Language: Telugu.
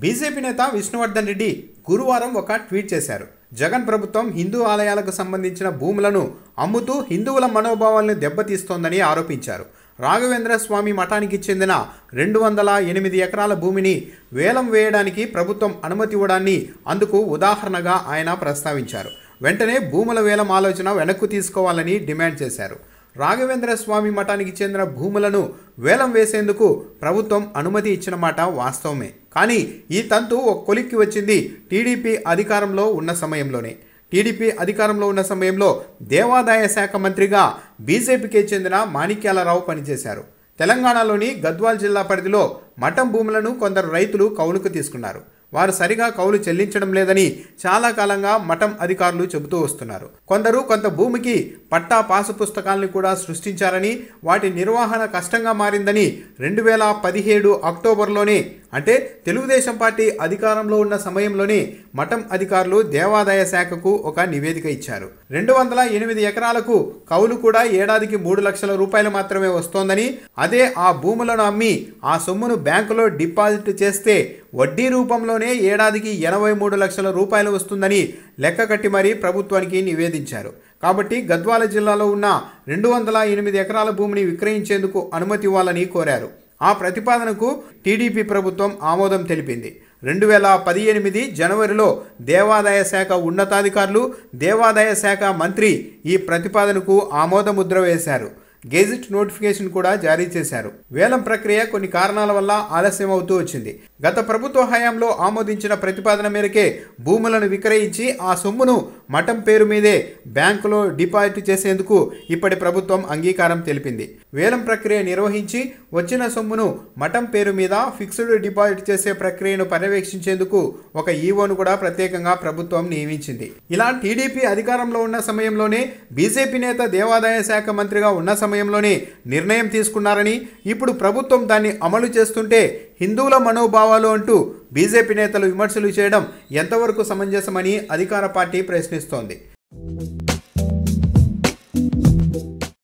బీజేపీ నేత విష్ణువర్ధన్ రెడ్డి గురువారం ఒక ట్వీట్ చేశారు జగన్ ప్రభుత్వం హిందూ ఆలయాలకు సంబంధించిన భూములను అమ్ముతూ హిందువుల మనోభావాలను దెబ్బతీస్తోందని ఆరోపించారు రాఘవేంద్ర స్వామి మఠానికి చెందిన రెండు వందల ఎనిమిది ఎకరాల భూమిని వేలం వేయడానికి ప్రభుత్వం అనుమతి ఇవ్వడాన్ని అందుకు ఉదాహరణగా ఆయన ప్రస్తావించారు వెంటనే భూముల వేలం ఆలోచన వెనక్కు తీసుకోవాలని డిమాండ్ చేశారు రాఘవేంద్ర స్వామి మఠానికి చెందిన భూములను వేలం వేసేందుకు ప్రభుత్వం అనుమతి ఇచ్చిన మాట వాస్తవమే కానీ ఈ తంతు ఒక కొలిక్కి వచ్చింది టీడీపీ అధికారంలో ఉన్న సమయంలోనే టీడీపీ అధికారంలో ఉన్న సమయంలో దేవాదాయ శాఖ మంత్రిగా బీజేపీకి చెందిన మాణిక్యాలరావు పనిచేశారు తెలంగాణలోని గద్వాల్ జిల్లా పరిధిలో మఠం భూములను కొందరు రైతులు కౌలుకు తీసుకున్నారు వారు సరిగా కౌలు చెల్లించడం లేదని చాలా కాలంగా మఠం అధికారులు చెబుతూ వస్తున్నారు కొందరు కొంత భూమికి పట్టా పాసు పుస్తకాలను కూడా సృష్టించారని వాటి నిర్వహణ కష్టంగా మారిందని రెండు వేల పదిహేడు అక్టోబర్లోనే అంటే తెలుగుదేశం పార్టీ అధికారంలో ఉన్న సమయంలోనే మఠం అధికారులు దేవాదాయ శాఖకు ఒక నివేదిక ఇచ్చారు రెండు వందల ఎనిమిది ఎకరాలకు కౌలు కూడా ఏడాదికి మూడు లక్షల రూపాయలు మాత్రమే వస్తోందని అదే ఆ భూములను అమ్మి ఆ సొమ్మును బ్యాంకులో డిపాజిట్ చేస్తే వడ్డీ రూపంలోనే ఏడాదికి ఎనభై మూడు లక్షల రూపాయలు వస్తుందని లెక్క కట్టి మరీ ప్రభుత్వానికి నివేదించారు కాబట్టి గద్వాల జిల్లాలో ఉన్న రెండు వందల ఎనిమిది ఎకరాల భూమిని విక్రయించేందుకు అనుమతి ఇవ్వాలని కోరారు ఆ ప్రతిపాదనకు టీడీపీ ప్రభుత్వం ఆమోదం తెలిపింది రెండు వేల పదిహేనిమిది జనవరిలో దేవాదాయ శాఖ ఉన్నతాధికారులు దేవాదాయ శాఖ మంత్రి ఈ ప్రతిపాదనకు ఆమోదముద్ర వేశారు గెజిట్ నోటిఫికేషన్ కూడా జారీ చేశారు వేలం ప్రక్రియ కొన్ని కారణాల వల్ల ఆలస్యం అవుతూ వచ్చింది గత ప్రభుత్వ హయాంలో ఆమోదించిన ప్రతిపాదన మేరకే భూములను విక్రయించి ఆ సొమ్మును మఠం పేరు మీదే బ్యాంకులో డిపాజిట్ చేసేందుకు ఇప్పటి ప్రభుత్వం అంగీకారం తెలిపింది వేలం ప్రక్రియ నిర్వహించి వచ్చిన సొమ్మును మఠం పేరు మీద ఫిక్స్డ్ డిపాజిట్ చేసే ప్రక్రియను పర్యవేక్షించేందుకు ఒక ఈవోను కూడా ప్రత్యేకంగా ప్రభుత్వం నియమించింది ఇలా టీడీపీ అధికారంలో ఉన్న సమయంలోనే బీజేపీ నేత దేవాదాయ శాఖ మంత్రిగా ఉన్న సమయంలోనే నిర్ణయం తీసుకున్నారని ఇప్పుడు ప్రభుత్వం దాన్ని అమలు చేస్తుంటే హిందువుల మనోభావాలు అంటూ బీజేపీ నేతలు విమర్శలు చేయడం ఎంతవరకు సమంజసమని అధికార పార్టీ ప్రశ్నిస్తోంది